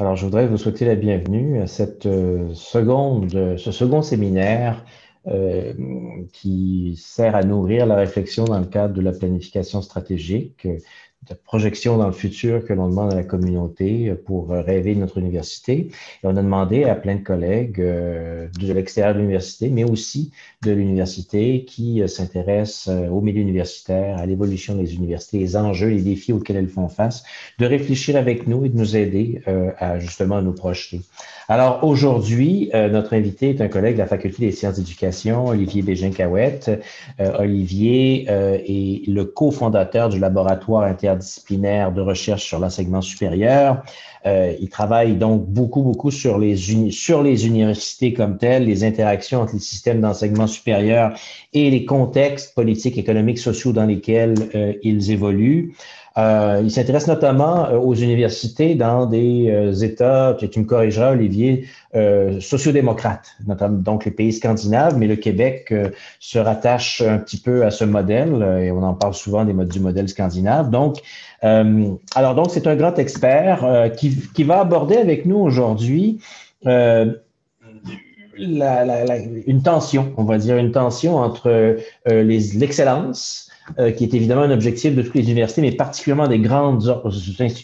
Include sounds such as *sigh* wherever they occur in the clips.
Alors, je voudrais vous souhaiter la bienvenue à cette euh, seconde, ce second séminaire euh, qui sert à nourrir la réflexion dans le cadre de la planification stratégique de projection dans le futur que l'on demande à la communauté euh, pour euh, rêver de notre université. Et on a demandé à plein de collègues euh, de l'extérieur de l'université, mais aussi de l'université qui s'intéresse au milieu universitaire, à l'évolution des universités, les enjeux, les défis auxquels elles font face, de réfléchir avec nous et de nous aider à justement nous projeter. Alors aujourd'hui, notre invité est un collègue de la Faculté des sciences d'éducation, Olivier bégin cahouette Olivier est le cofondateur du laboratoire inter interdisciplinaire de recherche sur l'enseignement supérieur. Euh, il travaille donc beaucoup, beaucoup sur les, sur les universités comme telles, les interactions entre les systèmes d'enseignement supérieur et les contextes politiques, économiques, sociaux dans lesquels euh, ils évoluent. Euh, il s'intéresse notamment euh, aux universités dans des euh, États, tu, tu me corrigeras, Olivier, sociodémocrates, notamment donc les pays scandinaves, mais le Québec se rattache un petit peu à ce modèle, et on en parle souvent des modes du modèle scandinave. Donc, alors donc c'est un grand expert qui, qui, va aborder avec nous aujourd'hui. une tension, on va dire une tension entre l'excellence euh, qui est évidemment un objectif de toutes les universités, mais particulièrement des grandes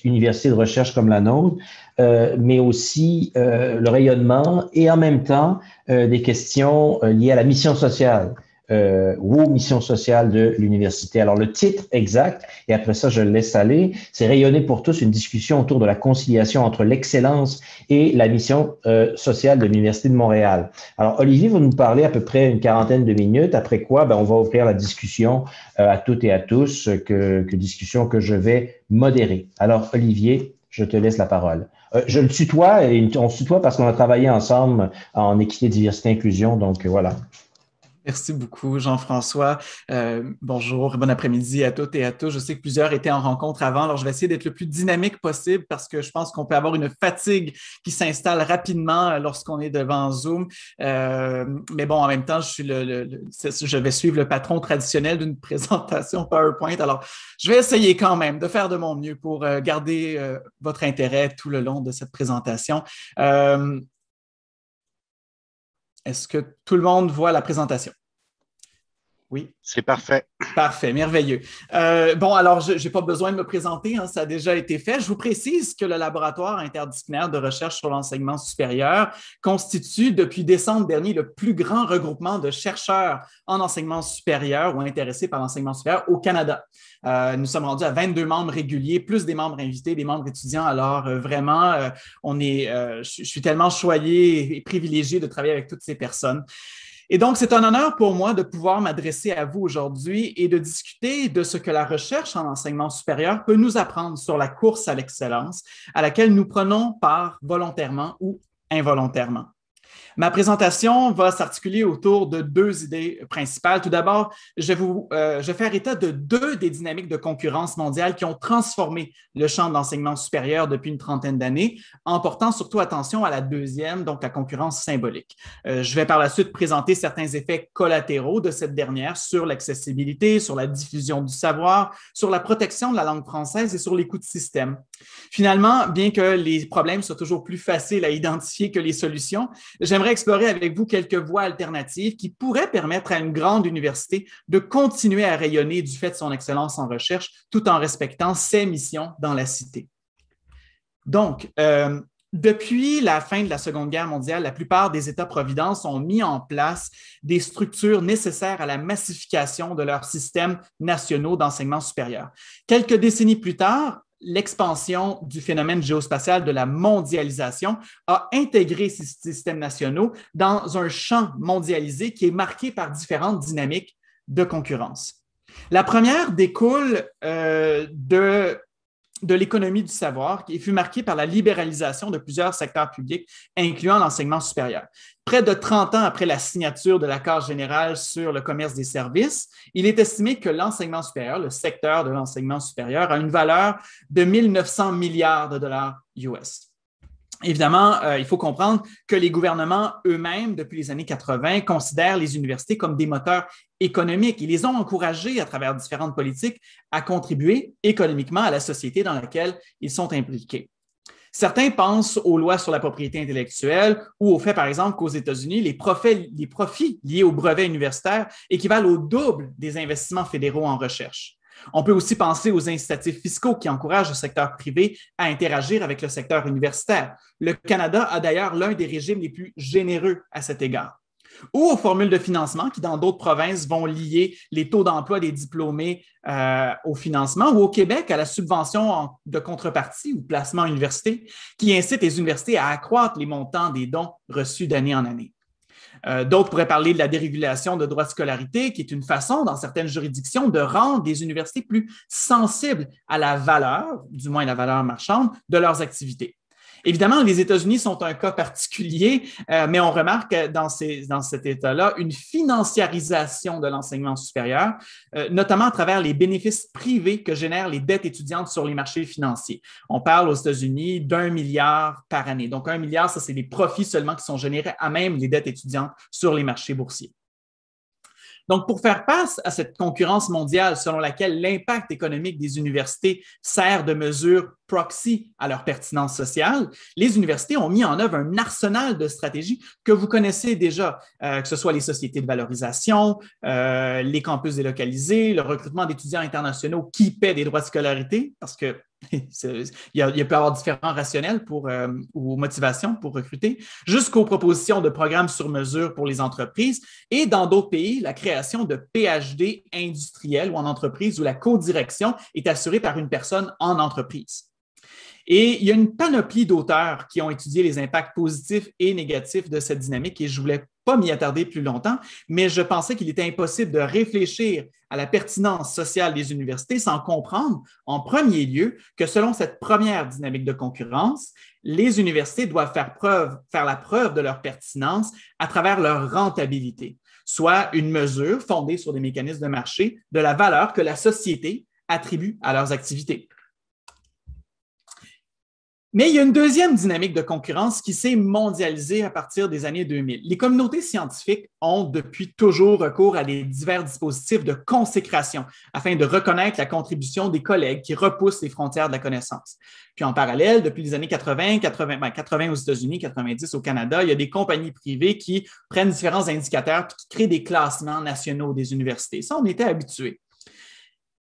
universités de recherche comme la nôtre, euh, mais aussi euh, le rayonnement et en même temps euh, des questions liées à la mission sociale euh, ou mission sociale de l'université. Alors le titre exact, et après ça je le laisse aller, c'est rayonner pour tous une discussion autour de la conciliation entre l'excellence et la mission euh, sociale de l'université de Montréal. Alors Olivier vous nous parlez à peu près une quarantaine de minutes, après quoi ben, on va ouvrir la discussion euh, à toutes et à tous, que, discussion que je vais modérer. Alors Olivier, je te laisse la parole. Euh, je le tutoie, et on se tutoie parce qu'on a travaillé ensemble en équité, diversité, inclusion, donc voilà. Merci beaucoup, Jean-François. Euh, bonjour, bon après-midi à toutes et à tous. Je sais que plusieurs étaient en rencontre avant, alors je vais essayer d'être le plus dynamique possible parce que je pense qu'on peut avoir une fatigue qui s'installe rapidement euh, lorsqu'on est devant Zoom. Euh, mais bon, en même temps, je, suis le, je vais suivre le patron traditionnel d'une *laughs* présentation PowerPoint. Alors, je vais essayer quand même de faire de mon mieux pour euh, garder votre intérêt tout le long de cette présentation. Est-ce que tout le monde voit la présentation? Oui. C'est parfait. Parfait, merveilleux. Euh, bon, alors, je n'ai pas besoin de me présenter, hein, ça a déjà été fait. Je vous précise que le laboratoire interdisciplinaire de recherche sur l'enseignement supérieur constitue depuis décembre dernier le plus grand regroupement de chercheurs en enseignement supérieur ou intéressés par l'enseignement supérieur au Canada. Euh, nous sommes rendus à 22 membres réguliers, plus des membres invités, des membres étudiants. Alors, euh, vraiment, on est, je suis tellement choyé et privilégié de travailler avec toutes ces personnes. Et donc, c'est un honneur pour moi de pouvoir m'adresser à vous aujourd'hui et de discuter de ce que la recherche en enseignement supérieur peut nous apprendre sur la course à l'excellence à laquelle nous prenons part volontairement ou involontairement. Ma présentation va s'articuler autour de deux idées principales. Tout d'abord, je, vous, euh, vais faire état de deux des dynamiques de concurrence mondiale qui ont transformé le champ de l'enseignement supérieur depuis une trentaine d'années, en portant surtout attention à la deuxième, donc la concurrence symbolique. Euh, je vais par la suite présenter certains effets collatéraux de cette dernière sur l'accessibilité, sur la diffusion du savoir, sur la protection de la langue française et sur les coûts de système. Finalement, bien que les problèmes soient toujours plus faciles à identifier que les solutions, j'aimerais explorer avec vous quelques voies alternatives qui pourraient permettre à une grande université de continuer à rayonner du fait de son excellence en recherche tout en respectant ses missions dans la cité. Donc, euh, depuis la fin de la Seconde Guerre mondiale, la plupart des États-providence ont mis en place des structures nécessaires à la massification de leurs systèmes nationaux d'enseignement supérieur. Quelques décennies plus tard, l'expansion du phénomène géospatial de la mondialisation a intégré ces systèmes nationaux dans un champ mondialisé qui est marqué par différentes dynamiques de concurrence. La première découle euh, de l'économie du savoir qui fut marquée par la libéralisation de plusieurs secteurs publics, incluant l'enseignement supérieur près de 30 ans après la signature de l'accord général sur le commerce des services, il est estimé que l'enseignement supérieur, le secteur de l'enseignement supérieur, a une valeur de 1900 milliards de dollars US. Évidemment, euh, il faut comprendre que les gouvernements eux-mêmes, depuis les années 80, considèrent les universités comme des moteurs économiques. Ils les ont encouragés à travers différentes politiques à contribuer économiquement à la société dans laquelle ils sont impliqués. Certains pensent aux lois sur la propriété intellectuelle ou au fait, par exemple, qu'aux États-Unis, les, profits, liés aux brevets universitaires équivalent au double des investissements fédéraux en recherche. On peut aussi penser aux incitatifs fiscaux qui encouragent le secteur privé à interagir avec le secteur universitaire. Le Canada a d'ailleurs l'un des régimes les plus généreux à cet égard ou aux formules de financement qui, dans d'autres provinces, vont lier les taux d'emploi des diplômés euh, au financement, ou au Québec, à la subvention de contrepartie ou placement université, qui incite les universités à accroître les montants des dons reçus d'année en année. Euh, d'autres pourraient parler de la dérégulation de droits de scolarité, qui est une façon, dans certaines juridictions, de rendre des universités plus sensibles à la valeur, du moins la valeur marchande, de leurs activités. Évidemment, les États-Unis sont un cas particulier, euh, mais on remarque dans, ces, dans cet état-là une financiarisation de l'enseignement supérieur, euh, notamment à travers les bénéfices privés que génèrent les dettes étudiantes sur les marchés financiers. On parle aux États-Unis d'un milliard par année. Donc, un milliard, ça, c'est les profits seulement qui sont générés à même les dettes étudiantes sur les marchés boursiers. Donc, pour faire face à cette concurrence mondiale selon laquelle l'impact économique des universités sert de mesure proxy à leur pertinence sociale, les universités ont mis en œuvre un arsenal de stratégies que vous connaissez déjà, euh, que ce soit les sociétés de valorisation, euh, les campus délocalisés, le recrutement d'étudiants internationaux qui paient des droits de scolarité, parce que *laughs* il, y a, peut y avoir différents rationnels euh, ou motivations pour recruter, jusqu'aux propositions de programmes sur mesure pour les entreprises et dans d'autres pays, la création de PhD industriels ou en entreprise où la co-direction est assurée par une personne en entreprise. Et il y a une panoplie d'auteurs qui ont étudié les impacts positifs et négatifs de cette dynamique et je voulais pas m'y attarder plus longtemps, mais je pensais qu'il était impossible de réfléchir à la pertinence sociale des universités sans comprendre, en premier lieu, que selon cette première dynamique de concurrence, les universités doivent faire, preuve, faire la preuve de leur pertinence à travers leur rentabilité, soit une mesure fondée sur des mécanismes de marché de la valeur que la société attribue à leurs activités. Mais il y a une deuxième dynamique de concurrence qui s'est mondialisée à partir des années 2000. Les communautés scientifiques ont depuis toujours recours à des divers dispositifs de consécration afin de reconnaître la contribution des collègues qui repoussent les frontières de la connaissance. Puis en parallèle, depuis les années 80, 80, ben, aux États-Unis, 90 au Canada, il y a des compagnies privées qui prennent différents indicateurs puis qui créent des classements nationaux des universités. Ça, on était habitués.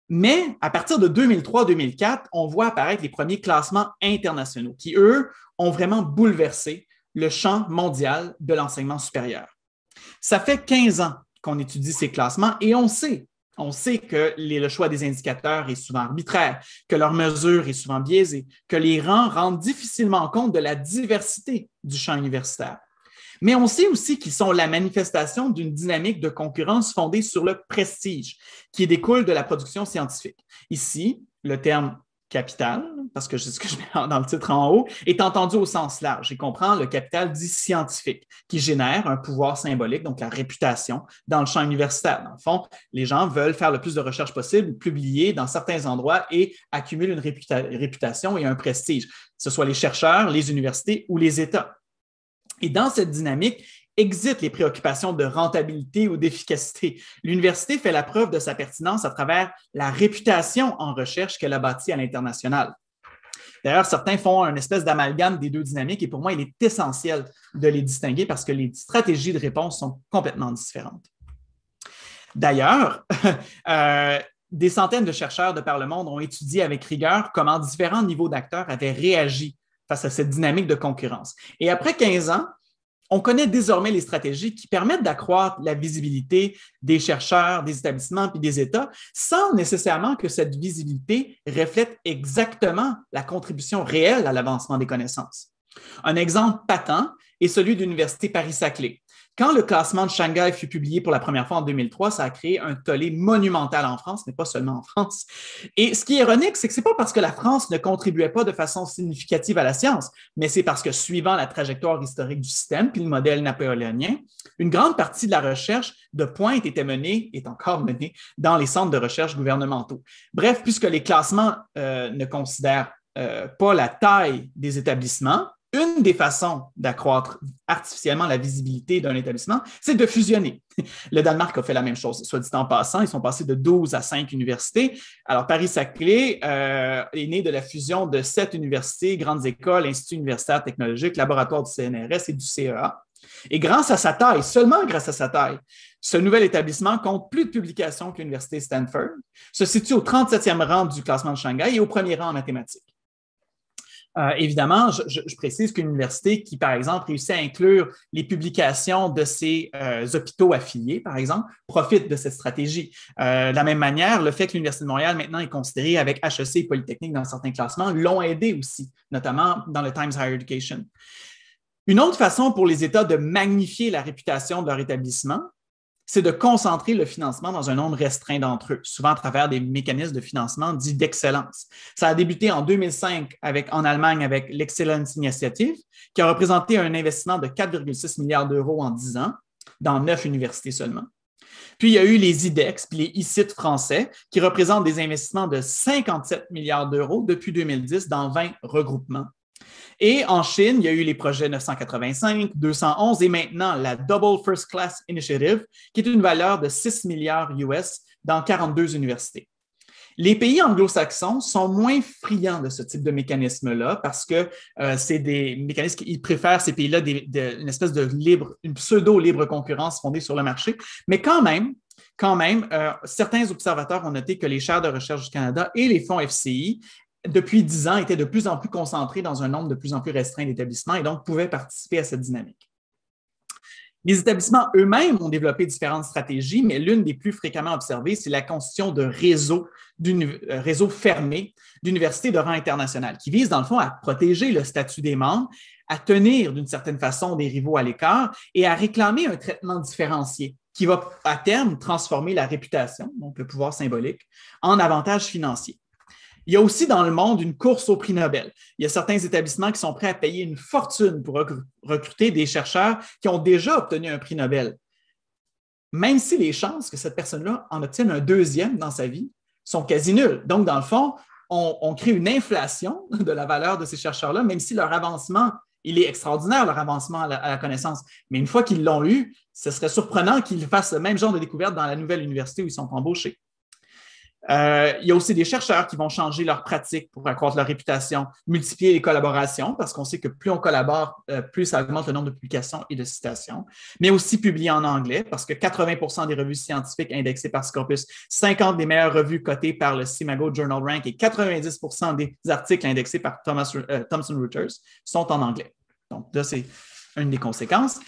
Mais à partir de 2003-2004, on voit apparaître les premiers classements internationaux qui, eux, ont vraiment bouleversé le champ mondial de l'enseignement supérieur. Ça fait 15 ans qu'on étudie ces classements et on sait, on sait que le choix des indicateurs est souvent arbitraire, que leur mesure est souvent biaisée, que les rangs rendent difficilement compte de la diversité du champ universitaire. Mais on sait aussi qu'ils sont la manifestation d'une dynamique de concurrence fondée sur le prestige qui découle de la production scientifique. Ici, le terme capital, parce que c'est ce que je mets dans le titre en haut, est entendu au sens large et comprend le capital dit scientifique, qui génère un pouvoir symbolique, donc la réputation, dans le champ universitaire. Dans le fond, les gens veulent faire le plus de recherches possible, publier dans certains endroits et accumuler une réputation et un prestige, que ce soit les chercheurs, les universités ou les États. Et dans cette dynamique, existent les préoccupations de rentabilité ou d'efficacité. L'université fait la preuve de sa pertinence à travers la réputation en recherche qu'elle a bâtie à l'international. D'ailleurs, certains font une espèce d'amalgame des deux dynamiques et pour moi, il est essentiel de les distinguer parce que les stratégies de réponse sont complètement différentes. D'ailleurs, *laughs* euh, des centaines de chercheurs de par le monde ont étudié avec rigueur comment différents niveaux d'acteurs avaient réagi face à cette dynamique de concurrence. Et après 15 ans, on connaît désormais les stratégies qui permettent d'accroître la visibilité des chercheurs, des établissements puis des États sans nécessairement que cette visibilité reflète exactement la contribution réelle à l'avancement des connaissances. Un exemple patent est celui de l'Université Paris-Saclay, quand le classement de Shanghai fut publié pour la première fois en 2003, ça a créé un tollé monumental en France, mais pas seulement en France. Et ce qui est ironique, c'est que ce n'est pas parce que la France ne contribuait pas de façon significative à la science, mais c'est parce que suivant la trajectoire historique du système, puis le modèle napoléonien, une grande partie de la recherche de pointe était menée, est encore menée, dans les centres de recherche gouvernementaux. Bref, puisque les classements euh, ne considèrent euh, pas la taille des établissements, une des façons d'accroître artificiellement la visibilité d'un établissement, c'est de fusionner. Le Danemark a fait la même chose, soit dit en passant. Ils sont passés de 12 à 5 universités. Alors, Paris-Saclay euh, est né de la fusion de sept universités, grandes écoles, instituts universitaires technologiques, laboratoires du CNRS et du CEA. Et grâce à sa taille, seulement grâce à sa taille, ce nouvel établissement compte plus de publications que l'Université Stanford, se situe au 37e rang du classement de Shanghai et au premier rang en mathématiques. Euh, évidemment, je, précise qu'une université qui, par exemple, réussit à inclure les publications de ses euh, hôpitaux affiliés, par exemple, profite de cette stratégie. Euh, de la même manière, le fait que l'Université de Montréal maintenant est considérée avec HEC Polytechnique dans certains classements l'ont aidé aussi, notamment dans le Times Higher Education. Une autre façon pour les États de magnifier la réputation de leur établissement, c'est de concentrer le financement dans un nombre restreint d'entre eux, souvent à travers des mécanismes de financement dits d'excellence. Ça a débuté en 2005 avec, en Allemagne avec l'Excellence Initiative, qui a représenté un investissement de 4,6 milliards d'euros en 10 ans dans neuf universités seulement. Puis il y a eu les IDEX, puis les ICIT français, qui représentent des investissements de 57 milliards d'euros depuis 2010 dans 20 regroupements et en Chine, il y a eu les projets 985, 211 et maintenant la Double First Class Initiative, qui est une valeur de 6 milliards US dans 42 universités. Les pays anglo-saxons sont moins friands de ce type de mécanisme-là parce que euh, c'est des mécanismes qu'ils préfèrent, ces pays-là, une espèce de libre, une pseudo-libre concurrence fondée sur le marché. Mais quand même, quand même, euh, certains observateurs ont noté que les chaires de recherche du Canada et les fonds FCI depuis dix ans, étaient de plus en plus concentrés dans un nombre de plus en plus restreint d'établissements et donc pouvaient participer à cette dynamique. Les établissements eux-mêmes ont développé différentes stratégies, mais l'une des plus fréquemment observées, c'est la constitution de réseaux, d'un euh, réseau fermé d'universités de rang international, qui visent, dans le fond à protéger le statut des membres, à tenir d'une certaine façon des rivaux à l'écart et à réclamer un traitement différencié qui va à terme transformer la réputation, donc le pouvoir symbolique, en avantages financiers. Il y a aussi dans le monde une course au prix Nobel. Il y a certains établissements qui sont prêts à payer une fortune pour recruter des chercheurs qui ont déjà obtenu un prix Nobel. Même si les chances que cette personne-là en obtienne un deuxième dans sa vie sont quasi nulles. Donc, dans le fond, on, crée une inflation de la valeur de ces chercheurs-là, même si leur avancement, il est extraordinaire, leur avancement à la, à la connaissance. Mais une fois qu'ils l'ont eu, ce serait surprenant qu'ils fassent le même genre de découverte dans la nouvelle université où ils sont embauchés. Euh, il y a aussi des chercheurs qui vont changer leurs pratiques pour accroître leur réputation, multiplier les collaborations, parce qu'on sait que plus on collabore, euh, plus ça augmente le nombre de publications et de citations, mais aussi publier en anglais, parce que 80 des revues scientifiques indexées par Scopus, 50 des meilleures revues cotées par le Simago Journal Rank et 90 des articles indexés par euh, Thomson Reuters sont en anglais. Donc, là, c'est une des conséquences.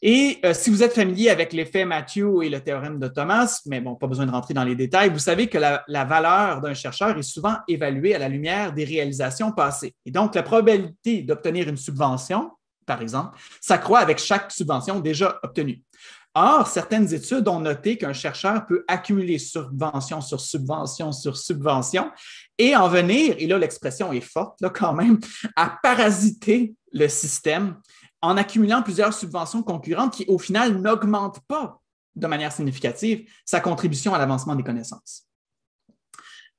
Et euh, si vous êtes familier avec l'effet Matthew et le théorème de Thomas, mais bon, pas besoin de rentrer dans les détails, vous savez que la, la valeur d'un chercheur est souvent évaluée à la lumière des réalisations passées. Et donc, la probabilité d'obtenir une subvention, par exemple, s'accroît avec chaque subvention déjà obtenue. Or, certaines études ont noté qu'un chercheur peut accumuler subvention sur subvention sur subvention et en venir, et là l'expression est forte là, quand même, à parasiter le système en accumulant plusieurs subventions concurrentes qui, au final, n'augmentent pas de manière significative sa contribution à l'avancement des connaissances.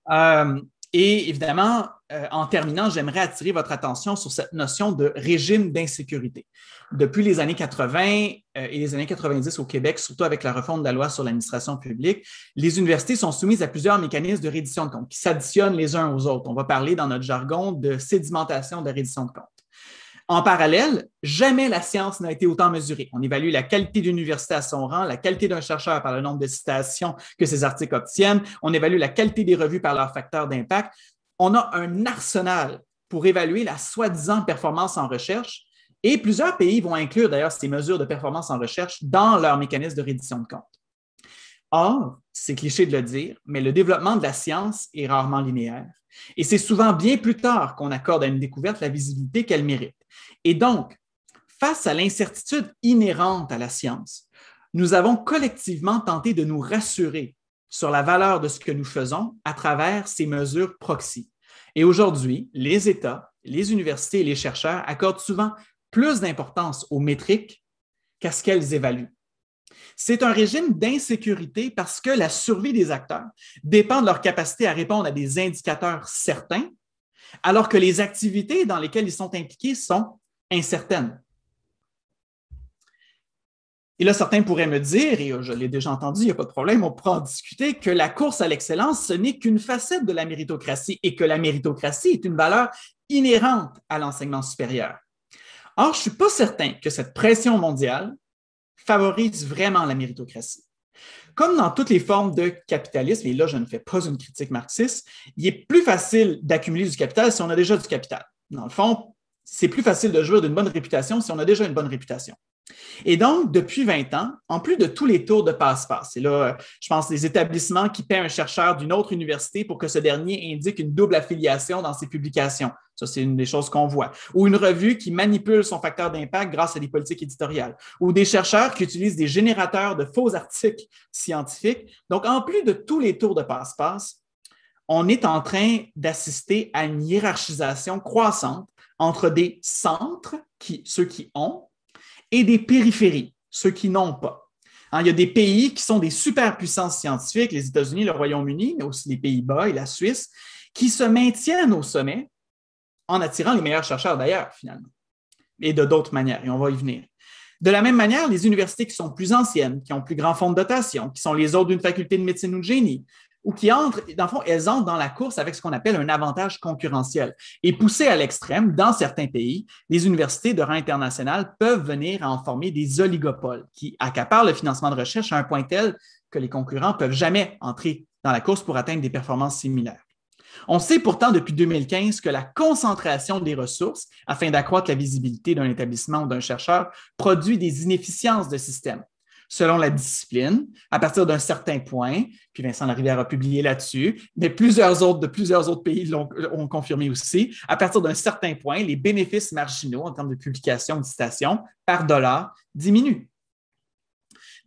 Euh, et évidemment, euh, en terminant, j'aimerais attirer votre attention sur cette notion de régime d'insécurité. Depuis les années 80 euh, et les années 90 au Québec, surtout avec la refonte de la loi sur l'administration publique, les universités sont soumises à plusieurs mécanismes de reddition de comptes qui s'additionnent les uns aux autres. On va parler dans notre jargon de sédimentation de reddition de comptes. En parallèle, jamais la science n'a été autant mesurée. On évalue la qualité d'une université à son rang, la qualité d'un chercheur par le nombre de citations que ses articles obtiennent, on évalue la qualité des revues par leurs facteurs d'impact. On a un arsenal pour évaluer la soi-disant performance en recherche et plusieurs pays vont inclure d'ailleurs ces mesures de performance en recherche dans leur mécanisme de reddition de comptes. Or, c'est cliché de le dire, mais le développement de la science est rarement linéaire. Et c'est souvent bien plus tard qu'on accorde à une découverte la visibilité qu'elle mérite. Et donc, face à l'incertitude inhérente à la science, nous avons collectivement tenté de nous rassurer sur la valeur de ce que nous faisons à travers ces mesures proxy. Et aujourd'hui, les États, les universités et les chercheurs accordent souvent plus d'importance aux métriques qu'à ce qu'elles évaluent. C'est un régime d'insécurité parce que la survie des acteurs dépend de leur capacité à répondre à des indicateurs certains, alors que les activités dans lesquelles ils sont impliqués sont incertaines. Et là, certains pourraient me dire, et je l'ai déjà entendu, il n'y a pas de problème, on pourra en discuter, que la course à l'excellence, ce n'est qu'une facette de la méritocratie et que la méritocratie est une valeur inhérente à l'enseignement supérieur. Or, je ne suis pas certain que cette pression mondiale favorise vraiment la méritocratie. Comme dans toutes les formes de capitalisme, et là je ne fais pas une critique marxiste, il est plus facile d'accumuler du capital si on a déjà du capital. Dans le fond, c'est plus facile de jouir d'une bonne réputation si on a déjà une bonne réputation. Et donc, depuis 20 ans, en plus de tous les tours de passe-passe, et là, je pense les établissements qui paient un chercheur d'une autre université pour que ce dernier indique une double affiliation dans ses publications. Ça, c'est une des choses qu'on voit. Ou une revue qui manipule son facteur d'impact grâce à des politiques éditoriales. Ou des chercheurs qui utilisent des générateurs de faux articles scientifiques. Donc, en plus de tous les tours de passe-passe, on est en train d'assister à une hiérarchisation croissante entre des centres, qui, ceux qui ont, et des périphéries, ceux qui n'ont pas. Hein, il y a des pays qui sont des superpuissances scientifiques, les États-Unis, le Royaume-Uni, mais aussi les Pays-Bas et la Suisse, qui se maintiennent au sommet en attirant les meilleurs chercheurs d'ailleurs, finalement, et de d'autres manières, et on va y venir. De la même manière, les universités qui sont plus anciennes, qui ont plus grand fonds de dotation, qui sont les autres d'une faculté de médecine ou de génie, ou qui entrent, dans fond, elles entrent dans la course avec ce qu'on appelle un avantage concurrentiel. Et poussées à l'extrême, dans certains pays, les universités de rang international peuvent venir à en former des oligopoles qui accaparent le financement de recherche à un point tel que les concurrents ne peuvent jamais entrer dans la course pour atteindre des performances similaires. On sait pourtant depuis 2015 que la concentration des ressources, afin d'accroître la visibilité d'un établissement ou d'un chercheur, produit des inefficiences de système selon la discipline à partir d'un certain point. Puis Vincent Larivière a publié là-dessus, mais plusieurs autres de plusieurs autres pays l'ont ont confirmé aussi. À partir d'un certain point, les bénéfices marginaux en termes de publication de citation par dollar diminuent.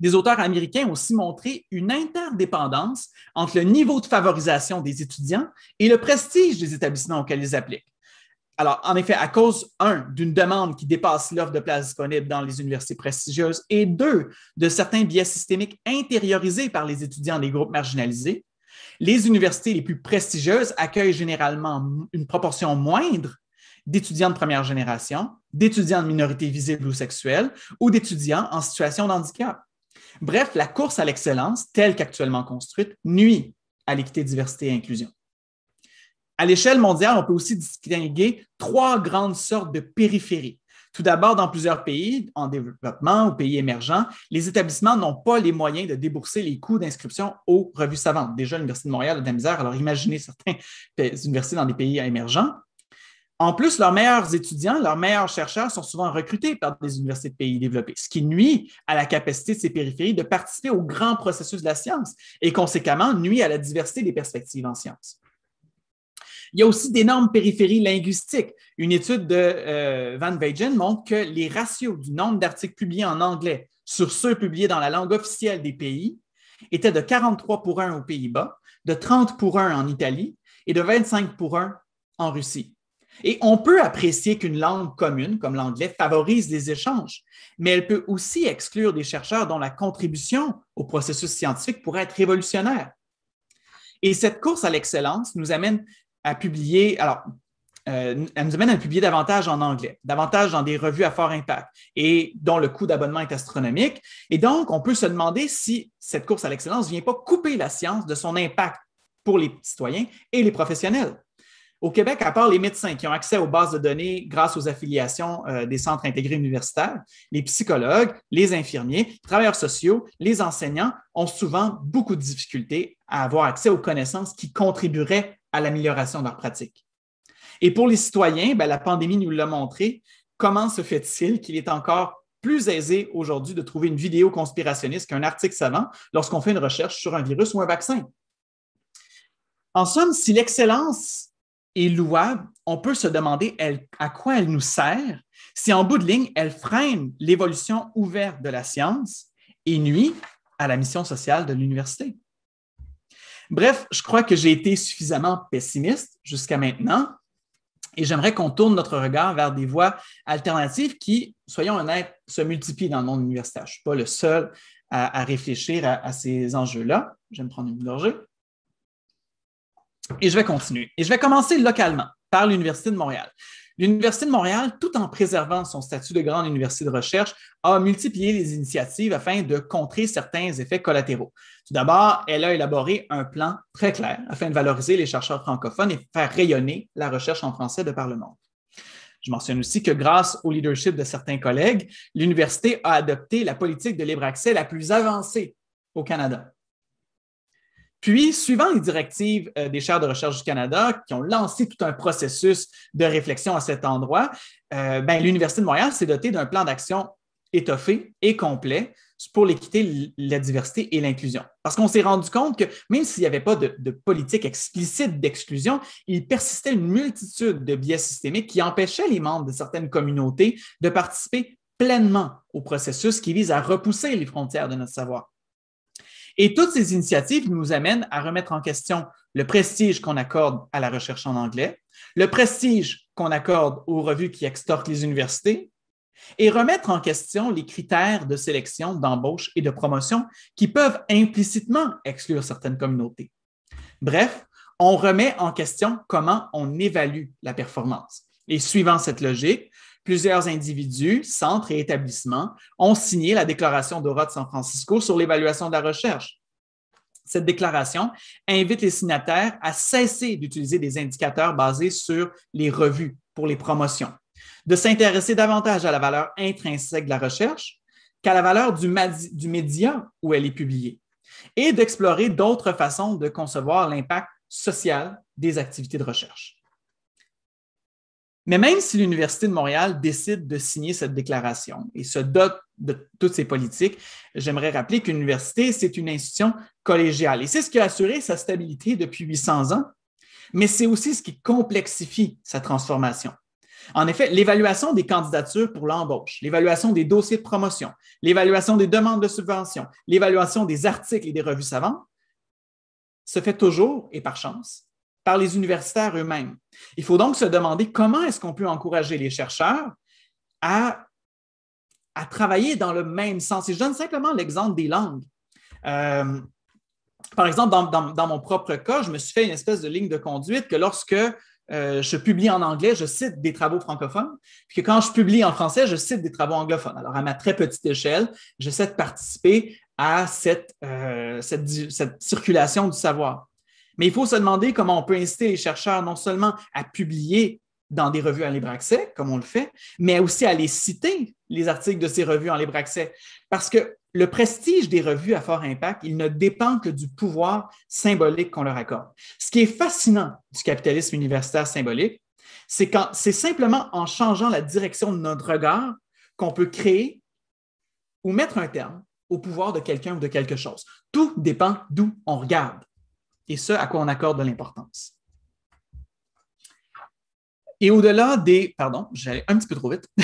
Des auteurs américains ont aussi montré une interdépendance entre le niveau de favorisation des étudiants et le prestige des établissements auxquels ils appliquent. Alors, en effet, à cause, un, d'une demande qui dépasse l'offre de places disponibles dans les universités prestigieuses et deux, de certains biais systémiques intériorisés par les étudiants des groupes marginalisés, les universités les plus prestigieuses accueillent généralement une proportion moindre d'étudiants de première génération, d'étudiants de minorités visibles ou sexuelles ou d'étudiants en situation de handicap. Bref, la course à l'excellence, telle qu'actuellement construite, nuit à l'équité, diversité et inclusion. À l'échelle mondiale, on peut aussi distinguer trois grandes sortes de périphéries. Tout d'abord, dans plusieurs pays en développement ou pays émergents, les établissements n'ont pas les moyens de débourser les coûts d'inscription aux revues savantes. Déjà, l'Université de Montréal a de la misère, alors imaginez certaines universités dans des pays émergents. En plus, leurs meilleurs étudiants, leurs meilleurs chercheurs sont souvent recrutés par des universités de pays développés, ce qui nuit à la capacité de ces périphéries de participer au grand processus de la science et conséquemment nuit à la diversité des perspectives en sciences. Il y a aussi d'énormes périphéries linguistiques. Une étude de euh, Van Vagen montre que les ratios du nombre d'articles publiés en anglais sur ceux publiés dans la langue officielle des pays étaient de 43 pour 1 aux Pays-Bas, de 30 pour 1 en Italie et de 25 pour 1 en Russie. Et on peut apprécier qu'une langue commune, comme l'anglais, favorise les échanges, mais elle peut aussi exclure des chercheurs dont la contribution au processus scientifique pourrait être révolutionnaire. Et cette course à l'excellence nous amène à publier, alors, euh, elle nous amène à publier davantage en anglais, davantage dans des revues à fort impact et dont le coût d'abonnement est astronomique. Et donc, on peut se demander si cette course à l'excellence ne vient pas couper la science de son impact pour les citoyens et les professionnels. Au Québec, à part les médecins qui ont accès aux bases de données grâce aux affiliations euh, des centres intégrés universitaires, les psychologues, les infirmiers, les travailleurs sociaux, les enseignants ont souvent beaucoup de difficultés à avoir accès aux connaissances qui contribueraient à l'amélioration de leurs pratiques. Et pour les citoyens, ben, la pandémie nous l'a montré. Comment se fait-il qu'il est encore plus aisé aujourd'hui de trouver une vidéo conspirationniste qu'un article savant lorsqu'on fait une recherche sur un virus ou un vaccin? En somme, si l'excellence est louable, on peut se demander à quoi elle nous sert si en bout de ligne, elle freine l'évolution ouverte de la science et nuit à la mission sociale de l'université. Bref, je crois que j'ai été suffisamment pessimiste jusqu'à maintenant et j'aimerais qu'on tourne notre regard vers des voies alternatives qui, soyons honnêtes, se multiplient dans le monde universitaire. Je ne suis pas le seul à, réfléchir à, ces enjeux-là. Je vais me prendre une gorgée. Et je vais continuer. Et je vais commencer localement par l'Université de Montréal. L'Université de Montréal, tout en préservant son statut de grande université de recherche, a multiplié les initiatives afin de contrer certains effets collatéraux. Tout d'abord, elle a élaboré un plan très clair afin de valoriser les chercheurs francophones et faire rayonner la recherche en français de par le monde. Je mentionne aussi que grâce au leadership de certains collègues, l'université a adopté la politique de libre accès la plus avancée au Canada. Puis, suivant les directives euh, des chaires de recherche du Canada, qui ont lancé tout un processus de réflexion à cet endroit, euh, ben, l'Université de Montréal s'est dotée d'un plan d'action étoffé et complet pour l'équité, la diversité et l'inclusion. Parce qu'on s'est rendu compte que même s'il n'y avait pas de, de politique explicite d'exclusion, il persistait une multitude de biais systémiques qui empêchaient les membres de certaines communautés de participer pleinement au processus qui vise à repousser les frontières de notre savoir. Et toutes ces initiatives nous amènent à remettre en question le prestige qu'on accorde à la recherche en anglais, le prestige qu'on accorde aux revues qui extorquent les universités, et remettre en question les critères de sélection, d'embauche et de promotion qui peuvent implicitement exclure certaines communautés. Bref, on remet en question comment on évalue la performance. Et suivant cette logique, Plusieurs individus, centres et établissements ont signé la déclaration d'Aura de San Francisco sur l'évaluation de la recherche. Cette déclaration invite les signataires à cesser d'utiliser des indicateurs basés sur les revues pour les promotions, de s'intéresser davantage à la valeur intrinsèque de la recherche qu'à la valeur du, du média où elle est publiée, et d'explorer d'autres façons de concevoir l'impact social des activités de recherche. Mais même si l'Université de Montréal décide de signer cette déclaration et se dote de toutes ses politiques, j'aimerais rappeler qu'une université, c'est une institution collégiale. Et c'est ce qui a assuré sa stabilité depuis 800 ans, mais c'est aussi ce qui complexifie sa transformation. En effet, l'évaluation des candidatures pour l'embauche, l'évaluation des dossiers de promotion, l'évaluation des demandes de subvention, l'évaluation des articles et des revues savantes se fait toujours, et par chance, par les universitaires eux-mêmes. Il faut donc se demander comment est-ce qu'on peut encourager les chercheurs à, travailler dans le même sens. Et je donne simplement l'exemple des langues. Euh, par exemple, dans, mon propre cas, je me suis fait une espèce de ligne de conduite que lorsque euh, je publie en anglais, je cite des travaux francophones, puis que quand je publie en français, je cite des travaux anglophones. Alors, à ma très petite échelle, j'essaie de participer à cette euh, circulation du savoir. Mais il faut se demander comment on peut inciter les chercheurs non seulement à publier dans des revues en libre accès, comme on le fait, mais aussi à les citer, les articles de ces revues en libre accès. Parce que le prestige des revues à fort impact, il ne dépend que du pouvoir symbolique qu'on leur accorde. Ce qui est fascinant du capitalisme universitaire symbolique, c'est quand c'est simplement en changeant la direction de notre regard qu'on peut créer ou mettre un terme au pouvoir de quelqu'un ou de quelque chose. Tout dépend d'où on regarde et ce à quoi on accorde de l'importance. Et au-delà des, pardon, j'allais un petit peu trop vite, *laughs*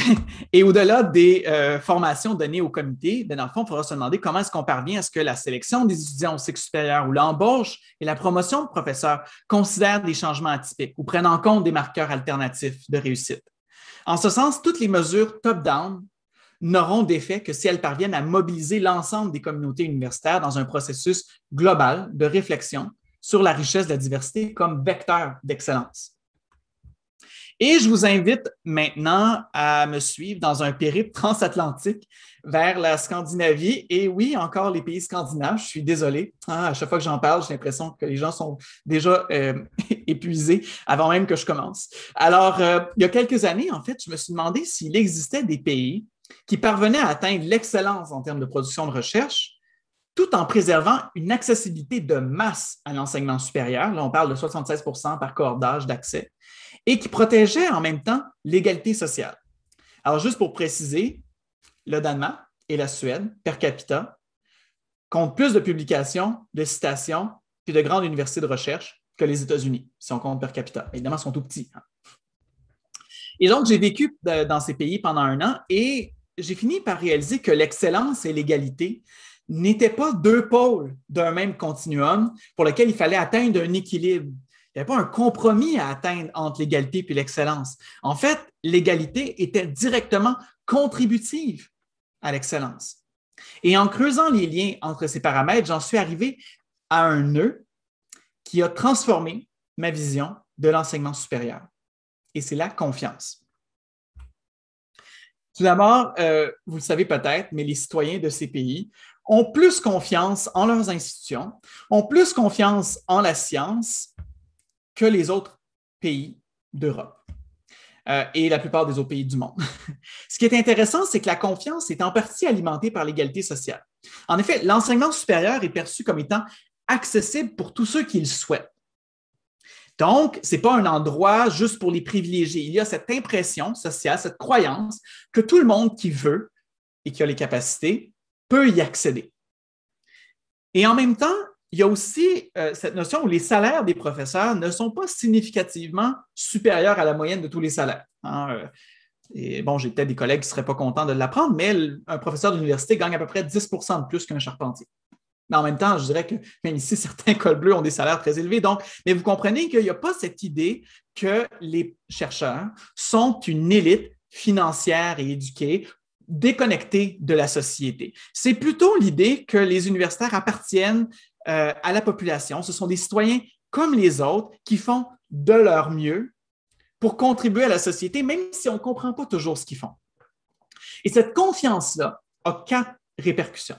et au-delà des euh, formations données au comité, ben, dans le fond, il faudra se demander comment est-ce qu'on parvient à ce que la sélection des étudiants au cycle supérieur ou l'embauche et la promotion de professeurs considèrent des changements atypiques ou prennent en compte des marqueurs alternatifs de réussite. En ce sens, toutes les mesures top-down n'auront d'effet que si elles parviennent à mobiliser l'ensemble des communautés universitaires dans un processus global de réflexion sur la richesse de la diversité comme vecteur d'excellence. Et je vous invite maintenant à me suivre dans un périple transatlantique vers la Scandinavie. Et oui, encore les pays scandinaves, je suis désolé. Hein, à chaque fois que j'en parle, j'ai l'impression que les gens sont déjà euh, *laughs* épuisés avant même que je commence. Alors, euh, il y a quelques années, en fait, je me suis demandé s'il existait des pays qui parvenaient à atteindre l'excellence en termes de production de recherche, tout en préservant une accessibilité de masse à l'enseignement supérieur. Là, on parle de 76 par cordage d'accès et qui protégeait en même temps l'égalité sociale. Alors, juste pour préciser, le Danemark et la Suède, per capita, comptent plus de publications, de citations, puis de grandes universités de recherche que les États-Unis, si on compte per capita. Évidemment, ils sont tout petits. Hein. Et donc, j'ai vécu dans ces pays pendant un an et j'ai fini par réaliser que l'excellence et l'égalité, n'étaient pas deux pôles d'un même continuum pour lequel il fallait atteindre un équilibre. Il n'y avait pas un compromis à atteindre entre l'égalité et l'excellence. En fait, l'égalité était directement contributive à l'excellence. Et en creusant les liens entre ces paramètres, j'en suis arrivé à un nœud qui a transformé ma vision de l'enseignement supérieur. Et c'est la confiance. Tout d'abord, euh, vous le savez peut-être, mais les citoyens de ces pays ont plus confiance en leurs institutions, ont plus confiance en la science que les autres pays d'Europe euh, et la plupart des autres pays du monde. *laughs* Ce qui est intéressant, c'est que la confiance est en partie alimentée par l'égalité sociale. En effet, l'enseignement supérieur est perçu comme étant accessible pour tous ceux qui le souhaitent. Donc, ce n'est pas un endroit juste pour les privilégiés. Il y a cette impression sociale, cette croyance que tout le monde qui veut et qui a les capacités peut y accéder. Et en même temps, il y a aussi euh, cette notion où les salaires des professeurs ne sont pas significativement supérieurs à la moyenne de tous les salaires. Hein. Euh, et bon, j'ai peut-être des collègues qui ne seraient pas contents de l'apprendre, mais un professeur d'université gagne à peu près 10 de plus qu'un charpentier. Mais en même temps, je dirais que même ici, *laughs* certains cols bleus ont des salaires très élevés. Donc, mais vous comprenez qu'il n'y a pas cette idée que les chercheurs sont une élite financière et éduquée déconnectés de la société. C'est plutôt l'idée que les universitaires appartiennent euh, à la population. Ce sont des citoyens comme les autres qui font de leur mieux pour contribuer à la société, même si on ne comprend pas toujours ce qu'ils font. Et cette confiance-là a quatre répercussions.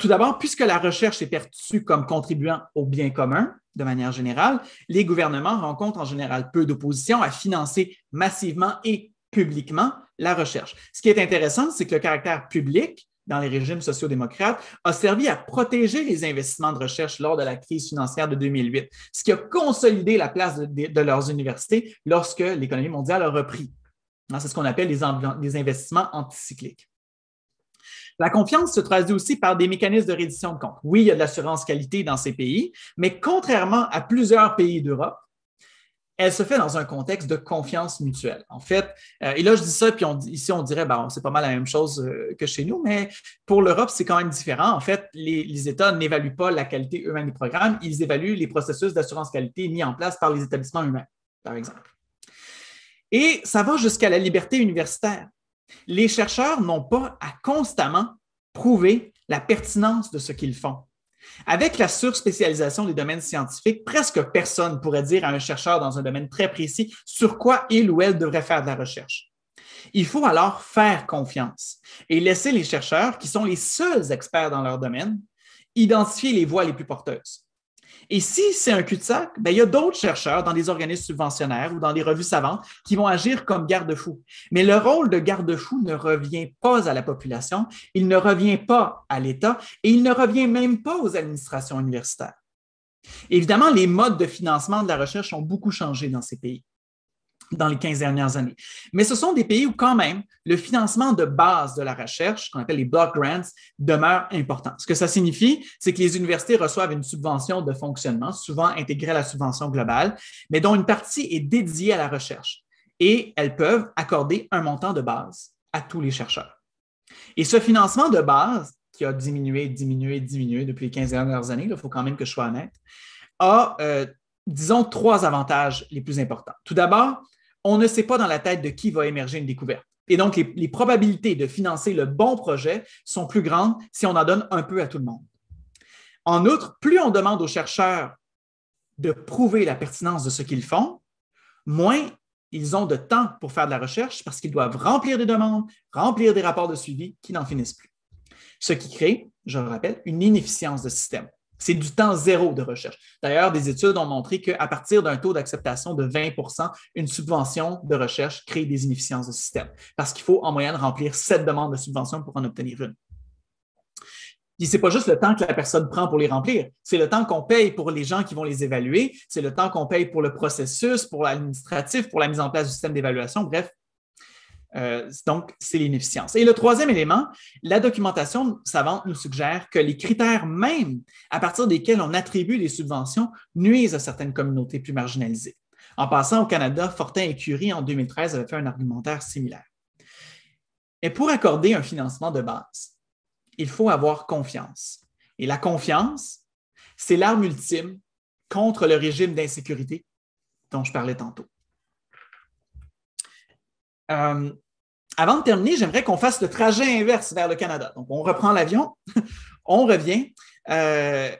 Tout d'abord, puisque la recherche est perçue comme contribuant au bien commun, de manière générale, les gouvernements rencontrent en général peu d'opposition à financer massivement et publiquement la recherche. Ce qui est intéressant, c'est que le caractère public dans les régimes sociodémocrates a servi à protéger les investissements de recherche lors de la crise financière de 2008, ce qui a consolidé la place de, leurs universités lorsque l'économie mondiale a repris. Hein, c'est ce qu'on appelle les, les investissements anticycliques. La confiance se traduit aussi par des mécanismes de reddition de comptes. Oui, il y a de l'assurance qualité dans ces pays, mais contrairement à plusieurs pays d'Europe, elle se fait dans un contexte de confiance mutuelle. En fait, euh, et là, je dis ça, puis ici, on dirait, ben, c'est pas mal la même chose euh, que chez nous, mais pour l'Europe, c'est quand même différent. En fait, les, États n'évaluent pas la qualité humaine des programmes, ils évaluent les processus d'assurance qualité mis en place par les établissements humains, par exemple. Et ça va jusqu'à la liberté universitaire. Les chercheurs n'ont pas à constamment prouver la pertinence de ce qu'ils font. Avec la surspécialisation des domaines scientifiques, presque personne pourrait dire à un chercheur dans un domaine très précis sur quoi il ou elle devrait faire de la recherche. Il faut alors faire confiance et laisser les chercheurs, qui sont les seuls experts dans leur domaine, identifier les voies les plus porteuses. Et si c'est un cul-de-sac, ben, il y a d'autres chercheurs dans des organismes subventionnaires ou dans des revues savantes qui vont agir comme garde-fous. Mais le rôle de garde-fou ne revient pas à la population, il ne revient pas à l'État et il ne revient même pas aux administrations universitaires. Évidemment, les modes de financement de la recherche ont beaucoup changé dans ces pays dans les 15 dernières années. Mais ce sont des pays où quand même le financement de base de la recherche, qu'on appelle les block grants, demeure important. Ce que ça signifie, c'est que les universités reçoivent une subvention de fonctionnement, souvent intégrée à la subvention globale, mais dont une partie est dédiée à la recherche. Et elles peuvent accorder un montant de base à tous les chercheurs. Et ce financement de base, qui a diminué, diminué, diminué depuis les 15 dernières années, il faut quand même que je sois honnête, a, euh, disons, trois avantages les plus importants. Tout d'abord, on ne sait pas dans la tête de qui va émerger une découverte. Et donc, les, probabilités de financer le bon projet sont plus grandes si on en donne un peu à tout le monde. En outre, plus on demande aux chercheurs de prouver la pertinence de ce qu'ils font, moins ils ont de temps pour faire de la recherche parce qu'ils doivent remplir des demandes, remplir des rapports de suivi qui n'en finissent plus. Ce qui crée, je le rappelle, une inefficience de système. C'est du temps zéro de recherche. D'ailleurs, des études ont montré qu'à partir d'un taux d'acceptation de 20 une subvention de recherche crée des inefficiences de système parce qu'il faut en moyenne remplir sept demandes de subvention pour en obtenir une. ce n'est pas juste le temps que la personne prend pour les remplir, c'est le temps qu'on paye pour les gens qui vont les évaluer, c'est le temps qu'on paye pour le processus, pour l'administratif, pour la mise en place du système d'évaluation. Bref, euh, donc, c'est l'inefficience. Et le troisième élément, la documentation savante nous suggère que les critères même à partir desquels on attribue des subventions nuisent à certaines communautés plus marginalisées. En passant au Canada, Fortin et Curie, en 2013, avaient fait un argumentaire similaire. Mais pour accorder un financement de base, il faut avoir confiance. Et la confiance, c'est l'arme ultime contre le régime d'insécurité dont je parlais tantôt. Euh, avant de terminer, j'aimerais qu'on fasse le trajet inverse vers le Canada. Donc, on reprend l'avion, *laughs* on revient. Euh,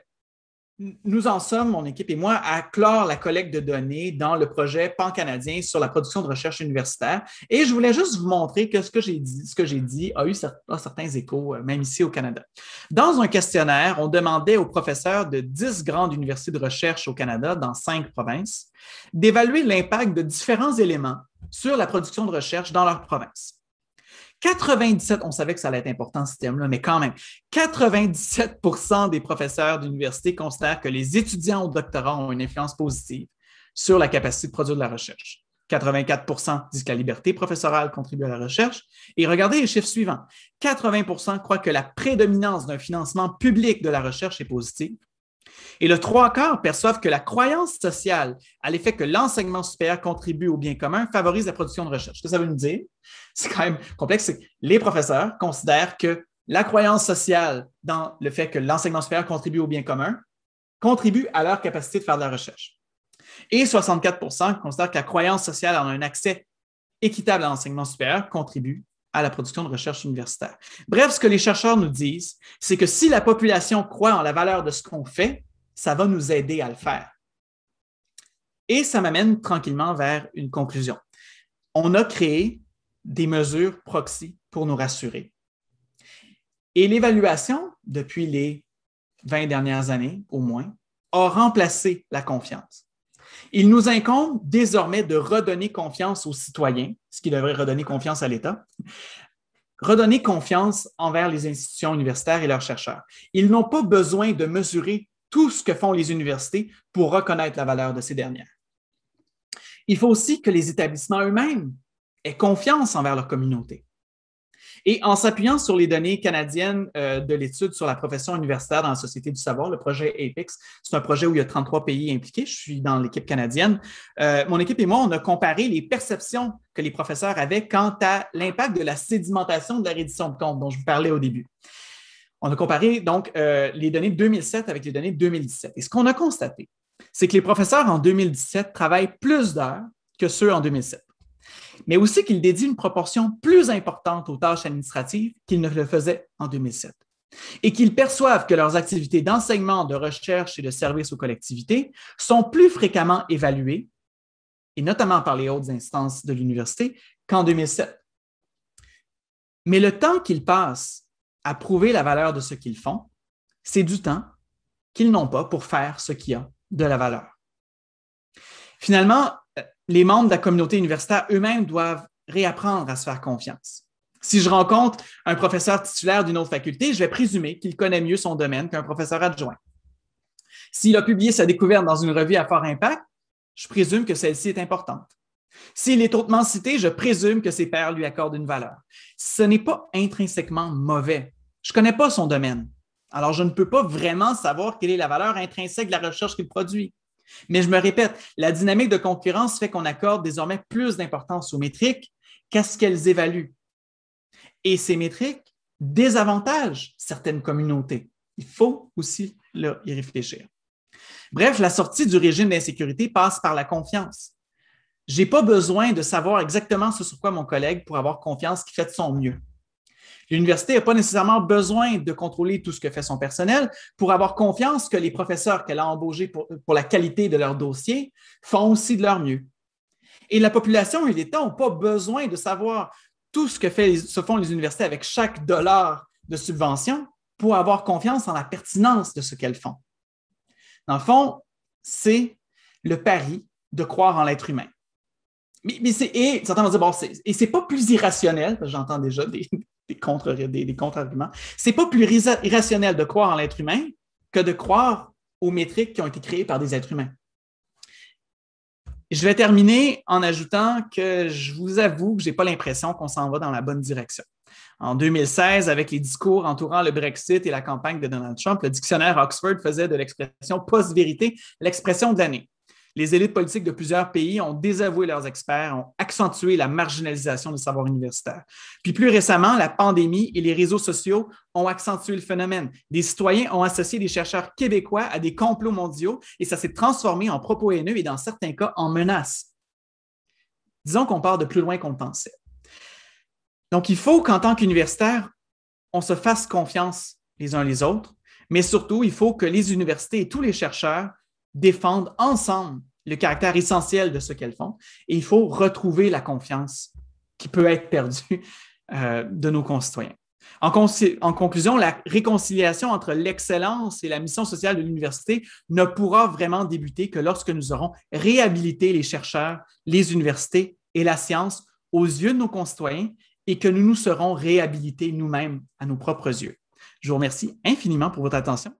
nous en sommes, mon équipe et moi, à clore la collecte de données dans le projet pan-canadien sur la production de recherche universitaire. Et je voulais juste vous montrer que ce que j'ai dit, ce que j'ai dit a eu certains, échos, euh, même ici au Canada. Dans un questionnaire, on demandait aux professeurs de 10 grandes universités de recherche au Canada, dans cinq provinces, d'évaluer l'impact de différents éléments sur la production de recherche dans leur province. 97, on savait que ça allait être important ce thème-là, mais quand même, 97 des professeurs d'université considèrent que les étudiants au doctorat ont une influence positive sur la capacité de produire de la recherche. 84 disent que la liberté professorale contribue à la recherche. Et regardez les chiffres suivants. 80 croient que la prédominance d'un financement public de la recherche est positive. Et le trois quarts perçoivent que la croyance sociale à l'effet que l'enseignement supérieur contribue au bien commun favorise la production de recherche. Ce que ça veut nous dire, *laughs* c'est quand même complexe, les professeurs considèrent que la croyance sociale dans le fait que l'enseignement supérieur contribue au bien commun contribue à leur capacité de faire de la recherche. Et 64 considèrent que la croyance sociale en un accès équitable à l'enseignement supérieur contribue à la production de recherche universitaire. Bref, ce que les chercheurs nous disent, c'est que si la population croit en la valeur de ce qu'on fait, ça va nous aider à le faire. Et ça m'amène tranquillement vers une conclusion. On a créé des mesures proxy pour nous rassurer. Et l'évaluation, depuis les 20 dernières années au moins, a remplacé la confiance. Il nous incombe désormais de redonner confiance aux citoyens, ce qui devrait redonner confiance à l'État, redonner confiance envers les institutions universitaires et leurs chercheurs. Ils n'ont pas besoin de mesurer tout ce que font les universités pour reconnaître la valeur de ces dernières. Il faut aussi que les établissements eux-mêmes aient confiance envers leur communauté. Et en s'appuyant sur les données canadiennes euh, de l'étude sur la profession universitaire dans la Société du savoir, le projet APEX, c'est un projet où il y a 33 pays impliqués. Je suis dans l'équipe canadienne. Euh, mon équipe et moi, on a comparé les perceptions que les professeurs avaient quant à l'impact de la sédimentation de la reddition de comptes dont je vous parlais au début. On a comparé donc euh, les données de 2007 avec les données de 2017. Et ce qu'on a constaté, c'est que les professeurs en 2017 travaillent plus d'heures que ceux en 2007 mais aussi qu'ils dédient une proportion plus importante aux tâches administratives qu'ils ne le faisaient en 2007 et qu'ils perçoivent que leurs activités d'enseignement, de recherche et de service aux collectivités sont plus fréquemment évaluées, et notamment par les hautes instances de l'université, qu'en 2007. Mais le temps qu'ils passent à prouver la valeur de ce qu'ils font, c'est du temps qu'ils n'ont pas pour faire ce qui a de la valeur. Finalement, les membres de la communauté universitaire eux-mêmes doivent réapprendre à se faire confiance. Si je rencontre un professeur titulaire d'une autre faculté, je vais présumer qu'il connaît mieux son domaine qu'un professeur adjoint. S'il a publié sa découverte dans une revue à fort impact, je présume que celle-ci est importante. S'il est hautement cité, je présume que ses pairs lui accordent une valeur. Ce n'est pas intrinsèquement mauvais. Je ne connais pas son domaine. Alors, je ne peux pas vraiment savoir quelle est la valeur intrinsèque de la recherche qu'il produit. Mais je me répète, la dynamique de concurrence fait qu'on accorde désormais plus d'importance aux métriques qu'à ce qu'elles évaluent. Et ces métriques désavantagent certaines communautés. Il faut aussi y réfléchir. Bref, la sortie du régime d'insécurité passe par la confiance. Je n'ai pas besoin de savoir exactement ce sur quoi mon collègue pour avoir confiance qu'il fait de son mieux. L'université n'a pas nécessairement besoin de contrôler tout ce que fait son personnel pour avoir confiance que les professeurs qu'elle a embauchés pour, la qualité de leur dossier font aussi de leur mieux. Et la population et l'État n'ont pas besoin de savoir tout ce que se font les universités avec chaque dollar de subvention pour avoir confiance en la pertinence de ce qu'elles font. Dans le fond, c'est le pari de croire en l'être humain. Mais, et certains vont dire, bon, c'est, et c'est pas plus irrationnel, parce que j'entends déjà des, des contre-arguments. Ce n'est c'est pas plus irrationnel de croire en l'être humain que de croire aux métriques qui ont été créées par des êtres humains. Je vais terminer en ajoutant que je vous avoue que je n'ai pas l'impression qu'on s'en va dans la bonne direction. En 2016, avec les discours entourant le Brexit et la campagne de Donald Trump, le dictionnaire Oxford faisait de l'expression post-vérité l'expression de l'année. Les élites politiques de plusieurs pays ont désavoué leurs experts, ont accentué la marginalisation du savoir universitaire. Puis plus récemment, la pandémie et les réseaux sociaux ont accentué le phénomène. Des citoyens ont associé des chercheurs québécois à des complots mondiaux et ça s'est transformé en propos haineux et dans certains cas en menaces. Disons qu'on part de plus loin qu'on le pensait. Donc, il faut qu'en tant qu'universitaire, on se fasse confiance les uns les autres, mais surtout, il faut que les universités et tous les chercheurs défendre ensemble le caractère essentiel de ce qu'elles font. Et il faut retrouver la confiance qui peut être perdue euh, de nos concitoyens. en, conclusion, la réconciliation entre l'excellence et la mission sociale de l'université ne pourra vraiment débuter que lorsque nous aurons réhabilité les chercheurs, les universités et la science aux yeux de nos concitoyens et que nous nous serons réhabilités nous-mêmes à nos propres yeux. Je vous remercie infiniment pour votre attention.